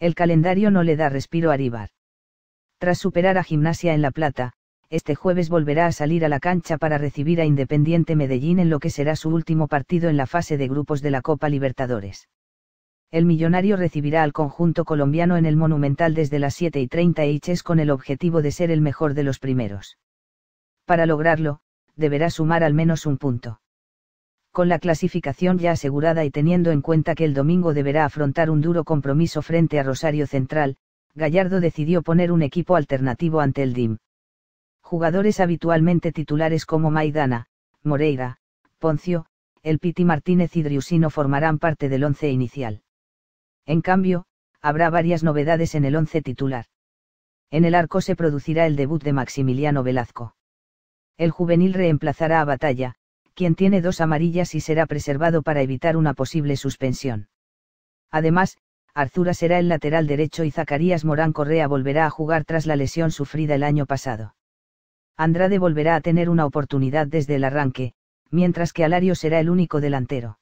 El calendario no le da respiro a ribar Tras superar a Gimnasia en La Plata, este jueves volverá a salir a la cancha para recibir a Independiente Medellín en lo que será su último partido en la fase de grupos de la Copa Libertadores. El millonario recibirá al conjunto colombiano en el Monumental desde las 7 y 30 e hs con el objetivo de ser el mejor de los primeros. Para lograrlo, deberá sumar al menos un punto con la clasificación ya asegurada y teniendo en cuenta que el domingo deberá afrontar un duro compromiso frente a Rosario Central, Gallardo decidió poner un equipo alternativo ante el DIM. Jugadores habitualmente titulares como Maidana, Moreira, Poncio, El Piti Martínez y Driusino formarán parte del once inicial. En cambio, habrá varias novedades en el once titular. En el arco se producirá el debut de Maximiliano Velasco. El juvenil reemplazará a Batalla, quien tiene dos amarillas y será preservado para evitar una posible suspensión. Además, Arzura será el lateral derecho y Zacarías Morán Correa volverá a jugar tras la lesión sufrida el año pasado. Andrade volverá a tener una oportunidad desde el arranque, mientras que Alario será el único delantero.